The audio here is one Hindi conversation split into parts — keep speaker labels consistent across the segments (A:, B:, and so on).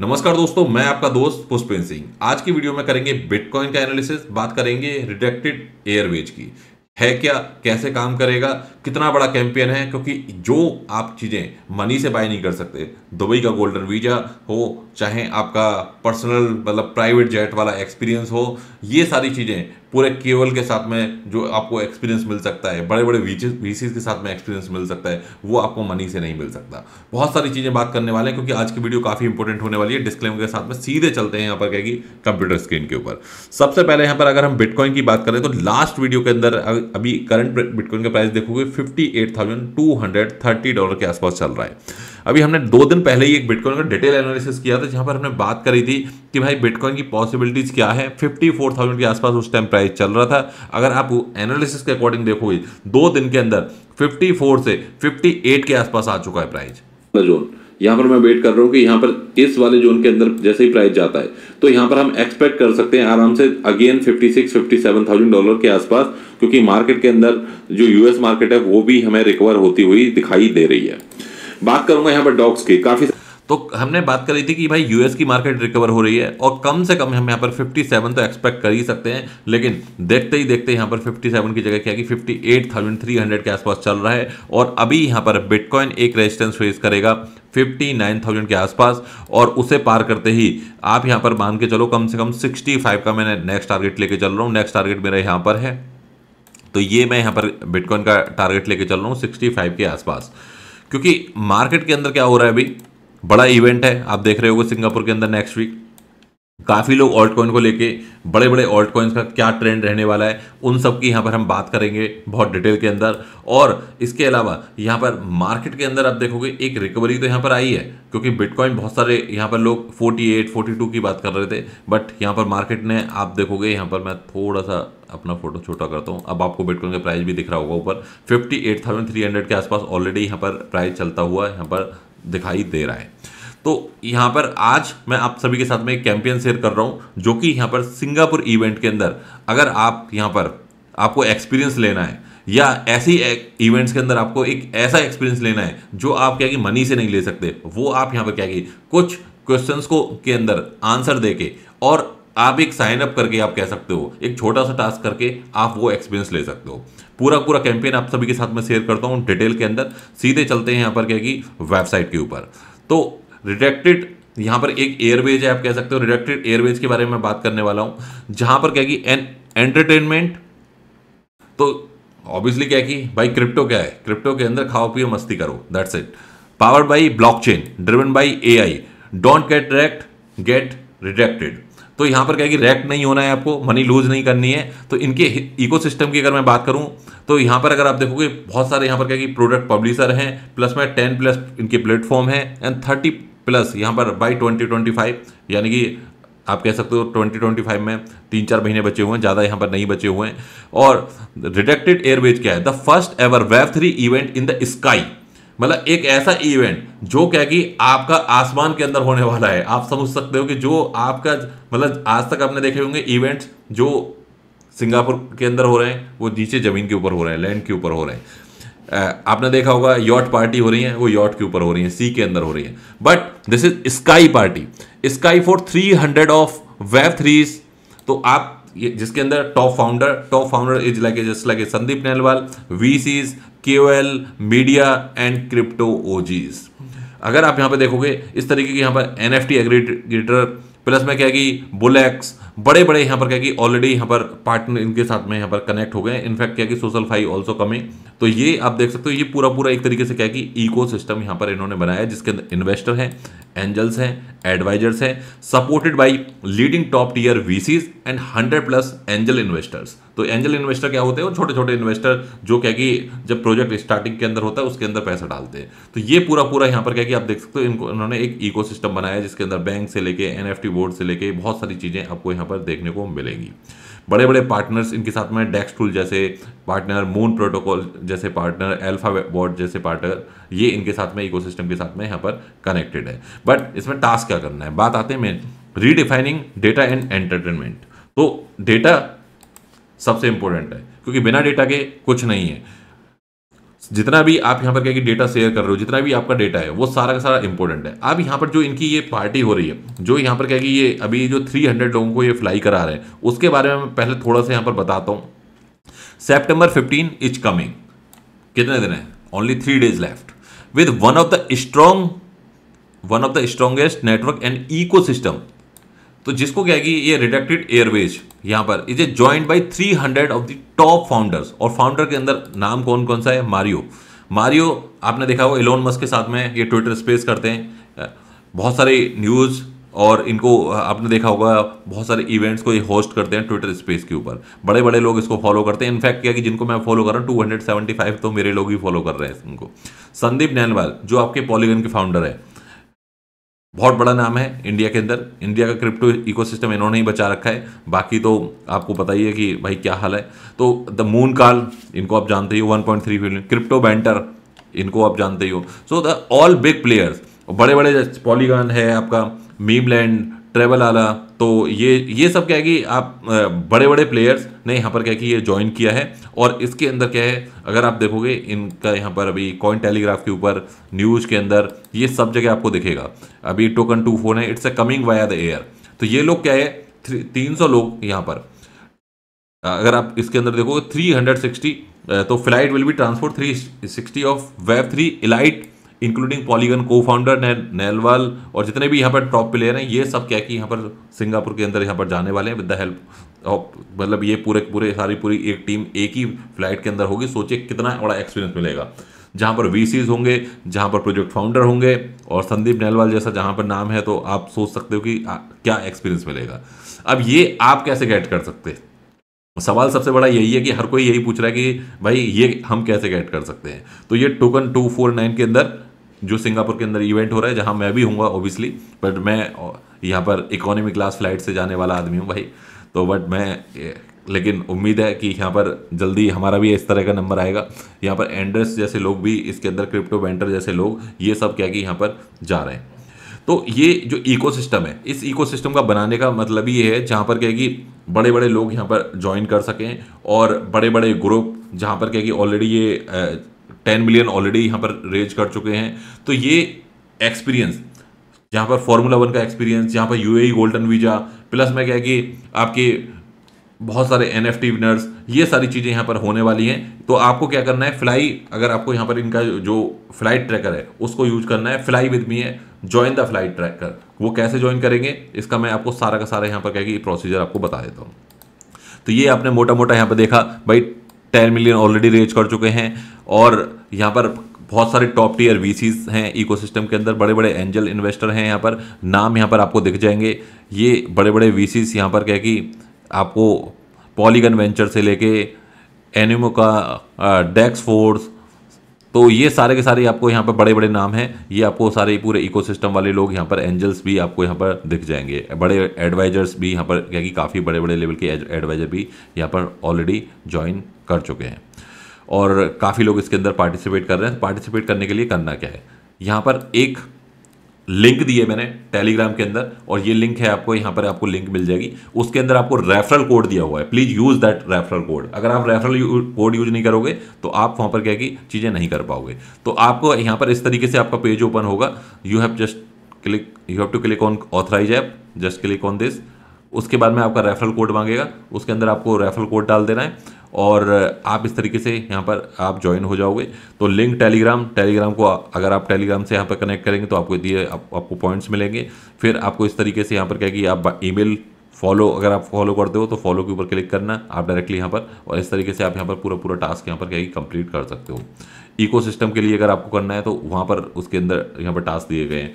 A: नमस्कार दोस्तों मैं आपका दोस्त पुष्पेंद्र सिंह आज की वीडियो में करेंगे बिटकॉइन का एनालिसिस बात करेंगे रिडेक्टेड एयरवेज की है क्या कैसे काम करेगा कितना बड़ा कैंपियन है क्योंकि जो आप चीज़ें मनी से बाय नहीं कर सकते दुबई का गोल्डन वीज़ा हो चाहे आपका पर्सनल मतलब प्राइवेट जेट वाला एक्सपीरियंस हो ये सारी चीज़ें पूरे केवल के साथ में जो आपको एक्सपीरियंस मिल सकता है बड़े बड़े वीसीज के साथ में एक्सपीरियंस मिल सकता है वो आपको मनी से नहीं मिल सकता बहुत सारी चीज़ें बात करने वाले हैं क्योंकि आज की वीडियो काफ़ी इंपॉर्टेंट होने वाली है डिस्क्लेमर के साथ में सीधे चलते हैं यहाँ पर कहेगी कंप्यूटर स्क्रीन के ऊपर सबसे पहले यहाँ पर अगर हम बिटकॉइन की बात करें तो लास्ट वीडियो के अंदर अभी करंट बिटकॉइन का प्राइस देखोगे फिफ्टी डॉलर के आसपास चल रहा है अभी हमने दो दिन पहले ही एक बिटकॉइन का डिटेल एनालिसिस किया था जहां पर हमने बात करी थी कि भाई बिटकॉइन की पॉसिबिलिटीज़ क्या है फिफ्टी फोर थाउजेंड के आसपास उस टाइम प्राइस चल रहा था अगर आप एनालिसिस के अकॉर्डिंग देखोगे दो दिन के अंदर फिफ्टी फोर से फिफ्टी एट के आसपास आ चुका है प्राइस जोन यहाँ पर मैं वेट कर रहा हूँ कि यहाँ पर इस वाले जोन के अंदर जैसे ही प्राइस जाता है तो यहाँ पर हम एक्सपेक्ट कर सकते हैं आराम से अगेन 56 57000 थाउजेंड डॉलर के आसपास क्योंकि मार्केट के अंदर जो यूएस मार्केट है वो भी हमें रिकवर होती हुई दिखाई दे रही है बात करूंगा यहाँ पर डॉग्स की काफी तो हमने बात करी थी कि भाई यूएस की मार्केट रिकवर हो रही है और कम से कम हम यहाँ पर 57 तो एक्सपेक्ट कर ही सकते हैं लेकिन देखते ही देखते यहाँ पर 57 की जगह क्या कि 58,300 के आसपास चल रहा है और अभी यहाँ पर बिटकॉइन एक रेजिस्टेंस फेस करेगा 59,000 के आसपास और उसे पार करते ही आप यहाँ पर मान के चलो कम से कम सिक्सटी का मैंने नेक्स्ट टारगेट लेके चल रहा हूँ नेक्स्ट टारगेट मेरा यहाँ पर है तो ये मैं यहाँ पर बिटकॉइन का टारगेट लेके चल रहा हूँ सिक्सटी के आसपास क्योंकि मार्केट के अंदर क्या हो रहा है अभी बड़ा इवेंट है आप देख रहे हो सिंगापुर के अंदर नेक्स्ट वीक काफ़ी लोग ऑल्ट कॉइन को लेके बड़े बड़े ऑल्ट कॉइन्स का क्या ट्रेंड रहने वाला है उन सब की यहाँ पर हम बात करेंगे बहुत डिटेल के अंदर और इसके अलावा यहाँ पर मार्केट के अंदर आप देखोगे एक रिकवरी तो यहाँ पर आई है क्योंकि बिटकॉइन बहुत सारे यहाँ पर लोग 48, 42 की बात कर रहे थे बट यहाँ पर मार्केट ने आप देखोगे यहाँ पर मैं थोड़ा सा अपना फोटो छोटा करता हूँ अब आपको बिटकॉइन का प्राइस भी दिख रहा होगा ऊपर फिफ्टी के आसपास ऑलरेडी यहाँ पर प्राइस चलता हुआ यहाँ पर दिखाई दे रहा है तो यहाँ पर आज मैं आप सभी के साथ में एक कैंपेन शेयर कर रहा हूँ जो कि यहाँ पर सिंगापुर इवेंट के अंदर अगर आप यहाँ पर आपको एक्सपीरियंस लेना है या ऐसी इवेंट्स के अंदर आपको एक ऐसा एक्सपीरियंस लेना है जो आप क्या कि मनी से नहीं ले सकते वो आप यहाँ पर क्या कि कुछ क्वेश्चंस को के अंदर आंसर देके और आप एक साइन अप करके आप कह सकते हो एक छोटा सा टास्क करके आप वो एक्सपीरियंस ले सकते हो पूरा पूरा कैंपेन आप सभी के साथ में शेयर करता हूँ डिटेल के अंदर सीधे चलते हैं यहाँ पर क्या कि वेबसाइट के ऊपर तो रिडेक्टेड यहां पर एक एयरवेज है आप कह सकते हो रिडेक्टेड एयरवेज के बारे में बात करने वाला हूं जहां पर क्या कि एन एंटरटेनमेंट तो ऑब्वियसली क्या की भाई क्रिप्टो क्या है क्रिप्टो के अंदर खाओ पियो मस्ती करो that's it powered by blockchain driven by AI don't get rekt get redacted तो यहां पर क्या कि रैक्ट नहीं होना है आपको मनी लूज नहीं करनी है तो इनके इकोसिस्टम की अगर मैं बात करूं तो यहां पर अगर आप देखोगे बहुत सारे यहां पर क्या कि प्रोडक्ट पब्लिशर हैं प्लस में टेन प्लस इनके प्लेटफॉर्म है एंड थर्टी प्लस यहाँ पर बाई ट्वेंटी ट्वेंटी फाइव यानी कि आप कह सकते हो ट्वेंटी ट्वेंटी फाइव में तीन चार महीने बचे हुए हैं ज़्यादा यहाँ पर नहीं बचे हुए हैं और रिडक्टेड एयरवेज क्या है the first ever web three event in the sky मतलब एक ऐसा इवेंट जो क्या कि आपका आसमान के अंदर होने वाला है आप समझ सकते हो कि जो आपका मतलब आज तक आपने देखे होंगे इवेंट्स जो सिंगापुर के अंदर हो रहे हैं वो नीचे ज़मीन के ऊपर हो रहे हैं लैंड के ऊपर हो रहे हैं आपने देखा होगा यॉट पार्टी हो रही है वो यॉट के ऊपर हो रही है सी के अंदर हो रही है but this is sky party sky for three hundred of web threes तो आप जिसके अंदर top founder top founder is like just like Sandeep Nailwal VCs के मीडिया एंड क्रिप्टो ओजीज अगर आप यहां पर देखोगे इस तरीके की यहां पर N F T aggregator plus में क्या की बुलेक्स बड़े बड़े यहाँ पर क्या कि ऑलरेडी यहाँ पर पार्टनर इनके साथ में यहाँ पर कनेक्ट हो गए इनफैक्ट क्या कि सोशल फाइव ऑल्सो कमिंग तो ये आप देख सकते हो ये पूरा पूरा एक तरीके से क्या कि इको सिस्टम यहाँ पर इन्होंने बनाया जिसके अंदर इन्वेस्टर हैं एंजल्स हैं एडवाइजर्स हैं supported by leading top tier VCs and hundred plus angel investors तो एंजल इन्वेस्टर क्या होते हैं वो छोटे छोटे इन्वेस्टर जो क्या कि जब प्रोजेक्ट स्टार्टिंग के अंदर होता है उसके अंदर पैसा डालते हैं तो ये पूरा पूरा यहाँ पर क्या कि आप देख सकते हो इनको इन्होंने एक इको बनाया जिसके अंदर बैंक से लेके एन बोर्ड से लेके बहुत सारी चीज़ें आपको यहाँ यहाँ पर देखने को मिलेंगी बड़े बड़े पार्टनर्स इनके साथ में डेक्स टूल जैसे पार्टनर मून प्रोटोकॉल जैसे पार्टनर अल्फा बोर्ड जैसे पार्टनर ये इनके साथ में इकोसिस्टम के साथ में यहाँ पर कनेक्टेड है बट इसमें टास्क क्या करना है बात आते हैं main redefining data and entertainment तो डेटा सबसे इंपॉर्टेंट है क्योंकि बिना डेटा के कुछ नहीं है जितना भी आप यहाँ पर क्या कि डेटा शेयर कर रहे हो जितना भी आपका डेटा है वो सारा का सारा इंपॉर्टेंट है अब यहाँ पर जो इनकी ये पार्टी हो रही है जो यहाँ पर क्या कि ये अभी जो 300 लोगों को ये फ्लाई करा रहे हैं उसके बारे में पहले थोड़ा सा यहाँ पर बताता हूँ सेप्टेम्बर फिफ्टीन इज कमिंग कितने दिन है only three days left with one of the strong one of the strongest network and ecosystem तो जिसको क्या है कि ये रिडक्टेड एयरवेज यहाँ पर is a joint by three hundred of the top founders और फाउंडर के अंदर नाम कौन कौन सा है मारियो मारियो आपने देखा हो एलोन मस्क के साथ में ये ट्विटर स्पेस करते हैं बहुत सारे न्यूज़ और इनको आपने देखा होगा बहुत सारे इवेंट्स को ये होस्ट करते हैं ट्विटर स्पेस के ऊपर बड़े बड़े लोग इसको फॉलो करते हैं इनफैक्ट क्या कि जिनको मैं फॉलो कर रहा हूँ टू हंड्रेड सेवेंटी फाइव तो मेरे लोग ही फॉलो कर रहे हैं इनको संदीप नैनवाल जो आपके पॉलीगन के फाउंडर है बहुत बड़ा नाम है इंडिया के अंदर इंडिया का क्रिप्टो इकोसिस्टम इन्होंने ही बचा रखा है बाकी तो आपको पता ही है कि भाई क्या हाल है तो द मून काल इनको आप जानते ही हो 1.3 बिलियन क्रिप्टो बैंटर इनको आप जानते ही हो so the all big players बड़े बड़े पॉलीगान है आपका मीमलैंड ट्रेवल आला तो ये ये सब क्या है कि आप बड़े बड़े प्लेयर्स ने यहाँ पर क्या कि ये ज्वाइन किया है और इसके अंदर क्या है अगर आप देखोगे इनका यहाँ पर अभी कॉइन टेलीग्राफ के ऊपर न्यूज़ के अंदर ये सब जगह आपको दिखेगा अभी टोकन टू फोन है it's a coming via the air तो ये लोग क्या है थ्री तीन सौ लोग यहाँ पर अगर आप इसके अंदर देखोगे थ्री हंड्रेड सिक्सटी तो flight will be transport three sixty of web three elite including Polygon को फाउंडर नेलवाल और जितने भी यहाँ पर टॉप प्लेयर हैं ये सब क्या कि यहाँ पर सिंगापुर के अंदर यहाँ पर जाने वाले हैं विद द हेल्प ऑफ मतलब ये पूरे पूरे सारी पूरी एक टीम एक ही फ्लाइट के अंदर होगी सोचिए कितना बड़ा एक्सपीरियंस मिलेगा जहाँ पर वी होंगे जहाँ पर प्रोजेक्ट फाउंडर होंगे और संदीप नेलवाल जैसा जहाँ पर नाम है तो आप सोच सकते हो कि क्या एक्सपीरियंस मिलेगा अब ये आप कैसे गेट कर सकते हैं सवाल सबसे बड़ा यही है कि हर कोई यही पूछ रहा है कि भाई ये हम कैसे गेट कर सकते हैं तो ये टोकन टू फोर नाइन के अंदर जो सिंगापुर के अंदर इवेंट हो रहा है जहाँ मैं भी हूँगा ओबियसली बट मैं यहाँ पर इकोनॉमी क्लास फ्लाइट से जाने वाला आदमी हूँ भाई तो बट मैं लेकिन उम्मीद है कि यहाँ पर जल्दी हमारा भी इस तरह का नंबर आएगा यहाँ पर एंड्रेस जैसे लोग भी इसके अंदर क्रिप्टो वेंटर जैसे लोग ये सब क्या कि यहाँ पर जा रहे हैं तो ये जो इकोसिस्टम है इस इकोसिस्टम का बनाने का मतलब ये है जहाँ पर क्या कि बड़े बड़े लोग यहाँ पर ज्वाइन कर सकें और बड़े बड़े ग्रुप जहाँ पर क्या कि ऑलरेडी ये टेन मिलियन ऑलरेडी यहाँ पर रेज कर चुके हैं तो ये एक्सपीरियंस यहाँ पर फॉर्मूला वन का एक्सपीरियंस यहाँ पर यू गोल्डन वीज़ा प्लस मैं क्या कि आपके बहुत सारे एन एफ विनर्स ये सारी चीज़ें यहाँ पर होने वाली हैं तो आपको क्या करना है फ्लाई अगर आपको यहाँ पर इनका जो फ्लाइट ट्रैकर है उसको यूज करना है फ्लाई विद मी है ज्वाइन द फ्लाइट ट्रैकर वो कैसे ज्वाइन करेंगे इसका मैं आपको सारा का सारा यहाँ पर कहकर कि प्रोसीजर आपको बता देता हूँ तो ये आपने मोटा मोटा यहाँ पर देखा भाई टेन मिलियन ऑलरेडी रेज कर चुके हैं और यहाँ पर बहुत सारे टॉप टीयर वी हैं इकोसिस्टम के अंदर बड़े बड़े एंजल इन्वेस्टर हैं यहाँ पर नाम यहाँ पर आपको दिख जाएंगे ये बड़े बड़े वी सीज यहाँ पर कह कि आपको पॉलीगन वेंचर से लेके एनिमो का डेक्स फोर्स तो ये सारे के सारे आपको यहाँ पर बड़े बड़े नाम हैं ये आपको सारे पूरे इकोसिस्टम वाले लोग यहाँ पर एंजल्स भी आपको यहाँ पर दिख जाएंगे बड़े एडवाइजर्स भी यहाँ पर क्या कि काफ़ी बड़े बड़े लेवल के एडवाइजर भी यहाँ पर ऑलरेडी ज्वाइन कर चुके हैं और काफ़ी लोग इसके अंदर पार्टिसिपेट कर रहे हैं पार्टिसिपेट करने के लिए करना क्या है यहाँ पर एक लिंक दिए मैंने टेलीग्राम के अंदर और ये लिंक है आपको यहाँ पर आपको लिंक मिल जाएगी उसके अंदर आपको रेफरल कोड दिया हुआ है please use that referral code अगर आप रेफरल कोड यूज नहीं करोगे तो आप वहाँ पर क्या की चीज़ें नहीं कर पाओगे तो आपको यहाँ पर इस तरीके से आपका पेज ओपन होगा you have just click you have to click on authorize app just click on this उसके बाद में आपका रेफरल कोड मांगेगा उसके अंदर आपको रेफरल कोड डाल देना है और आप इस तरीके से यहाँ पर आप ज्वाइन हो जाओगे तो लिंक टेलीग्राम टेलीग्राम को अगर आप टेलीग्राम से यहाँ पर कनेक्ट करेंगे तो आपको दिए आप, आपको पॉइंट्स मिलेंगे फिर आपको इस तरीके से यहाँ पर क्या कि आप ईमेल फॉलो अगर आप फॉलो करते हो तो फॉलो के ऊपर क्लिक करना आप डायरेक्टली यहाँ पर और इस तरीके से आप यहाँ पर पूरा पूरा टास्क यहाँ पर क्या कंप्लीट कर सकते हो इको के लिए अगर आपको करना है तो वहाँ पर उसके अंदर यहाँ पर टास्क दिए गए हैं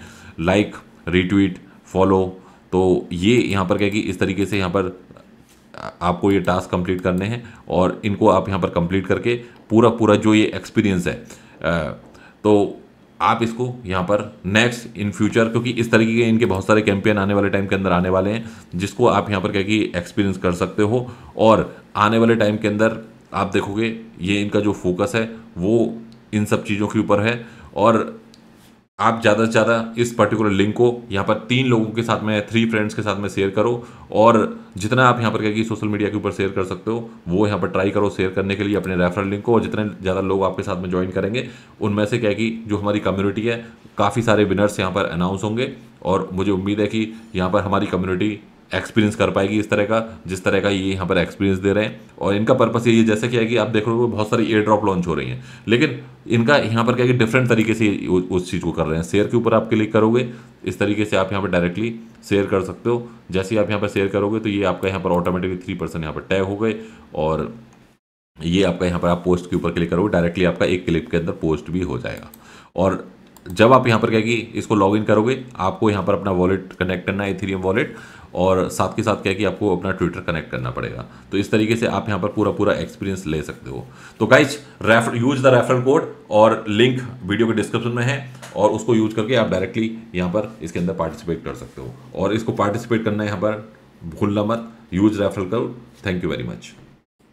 A: लाइक रिट्वीट फॉलो तो ये यहाँ पर क्या कि इस तरीके से यहाँ पर आपको ये टास्क कंप्लीट करने हैं और इनको आप यहाँ पर कंप्लीट करके पूरा पूरा जो ये एक्सपीरियंस है तो आप इसको यहाँ पर नेक्स्ट इन फ्यूचर क्योंकि इस तरीके के इनके बहुत सारे कैंपेन आने वाले टाइम के अंदर आने वाले हैं जिसको आप यहाँ पर क्या कि एक्सपीरियंस कर सकते हो और आने वाले टाइम के अंदर आप देखोगे ये इनका जो फोकस है वो इन सब चीज़ों के ऊपर है और आप ज़्यादा से ज़्यादा इस पर्टिकुलर लिंक को यहाँ पर तीन लोगों के साथ में थ्री फ्रेंड्स के साथ में शेयर करो और जितना आप यहाँ पर क्या कि सोशल मीडिया के ऊपर शेयर कर सकते हो वो यहाँ पर ट्राई करो शेयर करने के लिए अपने रेफरल लिंक को और जितने ज़्यादा लोग आपके साथ में ज्वाइन करेंगे उनमें से क्या कि जो हमारी कम्युनिटी है काफ़ी सारे विनर्स यहाँ पर अनाउंस होंगे और मुझे उम्मीद है कि यहाँ पर हमारी कम्युनिटी एक्सपीरियंस कर पाएगी इस तरह का जिस तरह का ये यहाँ पर एक्सपीरियंस दे रहे हैं और इनका पर्पस यही है जैसे क्या है कि आप हो बहुत सारी एयर ड्रॉप लॉन्च हो रही हैं लेकिन इनका यहाँ पर क्या है कि डिफरेंट तरीके से उस चीज़ को कर रहे हैं शेयर के ऊपर आप क्लिक करोगे इस तरीके से आप यहाँ पर डायरेक्टली शेयर कर सकते हो जैसे ही आप यहाँ पर शेयर करोगे तो ये आपका यहाँ पर ऑटोमेटिकली थ्री परसेंट यहाँ पर टैग हो गए और ये आपका यहाँ पर आप पोस्ट के ऊपर क्लिक करोगे डायरेक्टली आपका एक क्लिक के अंदर पोस्ट भी हो जाएगा और जब आप यहाँ पर क्या कि इसको इन करोगे आपको यहाँ पर अपना वॉलेट कनेक्ट करना है इथेरियम वॉलेट और साथ के साथ क्या कि आपको अपना ट्विटर कनेक्ट करना पड़ेगा तो इस तरीके से आप यहाँ पर पूरा पूरा एक्सपीरियंस ले सकते हो तो guys refer use the refer code और लिंक वीडियो के डिस्क्रिप्शन में है और उसको यूज करके आप डायरेक्टली यहाँ पर इसके अंदर पार्टिसिपेट कर सकते हो और इसको पार्टिसिपेट करना यहाँ पर भूलना मत use refer code thank you very much